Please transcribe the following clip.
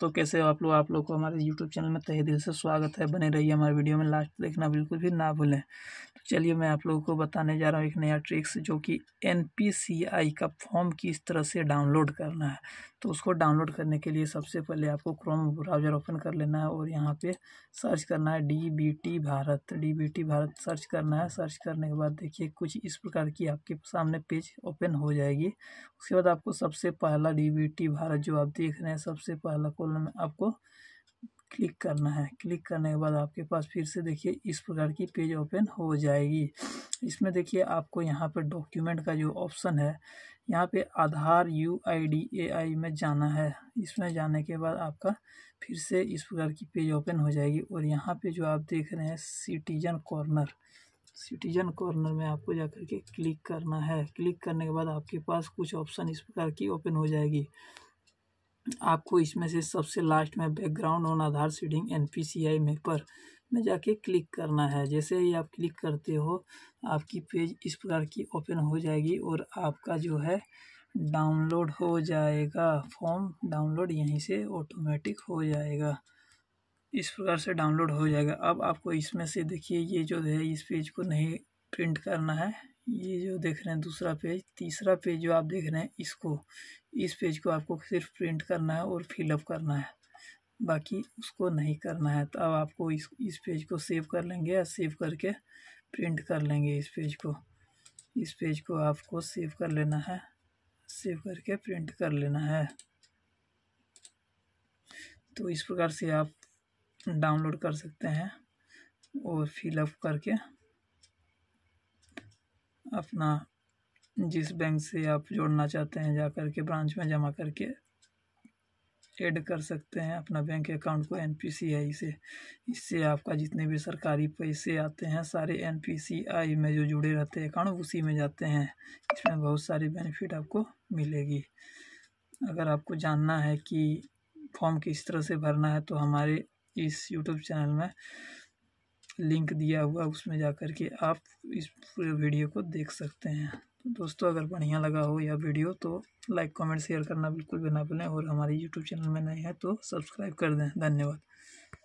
दोस्तों कैसे हो आप लोग आप लोग को हमारे यूट्यूब चैनल में तहे दिल से स्वागत है बने रहिए हमारे वीडियो में लास्ट देखना बिल्कुल भी ना भूलें तो चलिए मैं आप लोगों को बताने जा रहा हूँ एक नया ट्रिक्स जो कि एन का फॉर्म किस तरह से डाउनलोड करना है तो उसको डाउनलोड करने के लिए सबसे पहले आपको क्रोम ब्राउजर ओपन कर लेना है और यहाँ पर सर्च करना है D Bharat D Bharat search करना है सर्च करने के बाद देखिए कुछ इस प्रकार की आपके सामने पेज ओपन हो जाएगी उसके बाद आपको सबसे पहला डी भारत जो आप देख रहे हैं सबसे पहला को कॉलम में आपको क्लिक करना है क्लिक करने के बाद आपके पास फिर से देखिए इस प्रकार की पेज ओपन हो जाएगी इसमें देखिए आपको यहाँ पर डॉक्यूमेंट का जो ऑप्शन है यहाँ पे आधार यू आई डी ए आई में जाना है इसमें जाने के बाद आपका फिर से इस प्रकार की पेज ओपन हो जाएगी और यहाँ पे जो आप देख रहे हैं सिटीजन कॉर्नर सिटीजन कॉर्नर में आपको जा करके के क्लिक करना है क्लिक करने के बाद आपके पास कुछ ऑप्शन इस प्रकार की ओपन हो जाएगी आपको इसमें से सबसे लास्ट में background on Aadhaar seeding N P C I में पर में जाके क्लिक करना है जैसे ही आप क्लिक करते हो आपकी पेज इस प्रकार की ओपन हो जाएगी और आपका जो है डाउनलोड हो जाएगा फॉर्म डाउनलोड यहीं से ऑटोमेटिक हो जाएगा इस प्रकार से डाउनलोड हो जाएगा अब आपको इसमें से देखिए ये जो है इस पेज को नहीं प्रिंट करना है ये जो देख रहे हैं दूसरा पेज तीसरा पेज जो आप देख रहे हैं इसको इस पेज को आपको सिर्फ प्रिंट करना है और फिलअप करना है बाकी उसको नहीं करना है तो अब आपको इस इस पेज को सेव कर लेंगे या सेव करके प्रिंट कर लेंगे इस पेज को इस पेज को आपको सेव कर लेना है सेव करके प्रिंट कर लेना है तो इस प्रकार से आप डाउनलोड कर सकते हैं और फिलअप करके अपना जिस बैंक से आप जोड़ना चाहते हैं जा कर के ब्रांच में जमा करके ऐड कर सकते हैं अपना बैंक अकाउंट को एन पी सी आई से इससे आपका जितने भी सरकारी पैसे आते हैं सारे एन पी सी आई में जो जुड़े रहते हैं अकाउंट उसी में जाते हैं इसमें बहुत सारी बेनिफिट आपको मिलेगी अगर आपको जानना है कि फॉर्म किस तरह से भरना है तो हमारे इस यूट्यूब चैनल में लिंक दिया हुआ उसमें जा कर के आप इस पूरे वीडियो को देख सकते हैं तो दोस्तों अगर बढ़िया लगा हो यह वीडियो तो लाइक कमेंट शेयर करना बिल्कुल भी ना भूलें और हमारे यूट्यूब चैनल में नए हैं तो सब्सक्राइब कर दें धन्यवाद